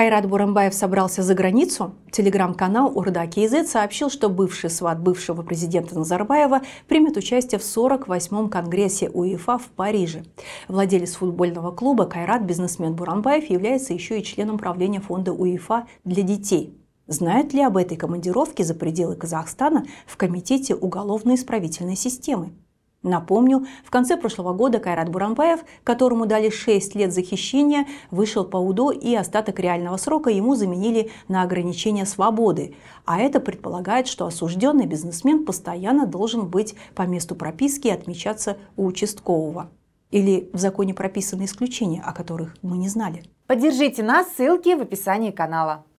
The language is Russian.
Кайрат Бурамбаев собрался за границу, телеграм-канал Урда Кейзет сообщил, что бывший сват бывшего президента Назарбаева примет участие в 48-м конгрессе УЕФА в Париже. Владелец футбольного клуба Кайрат, бизнесмен Бурамбаев, является еще и членом правления фонда УЕФА для детей. Знают ли об этой командировке за пределы Казахстана в Комитете уголовно-исправительной системы? Напомню, в конце прошлого года Кайрат Бурамбаев, которому дали 6 лет захищения, вышел по УДО и остаток реального срока ему заменили на ограничение свободы. А это предполагает, что осужденный бизнесмен постоянно должен быть по месту прописки и отмечаться у участкового. Или в законе прописаны исключения, о которых мы не знали. Поддержите нас, ссылки в описании канала.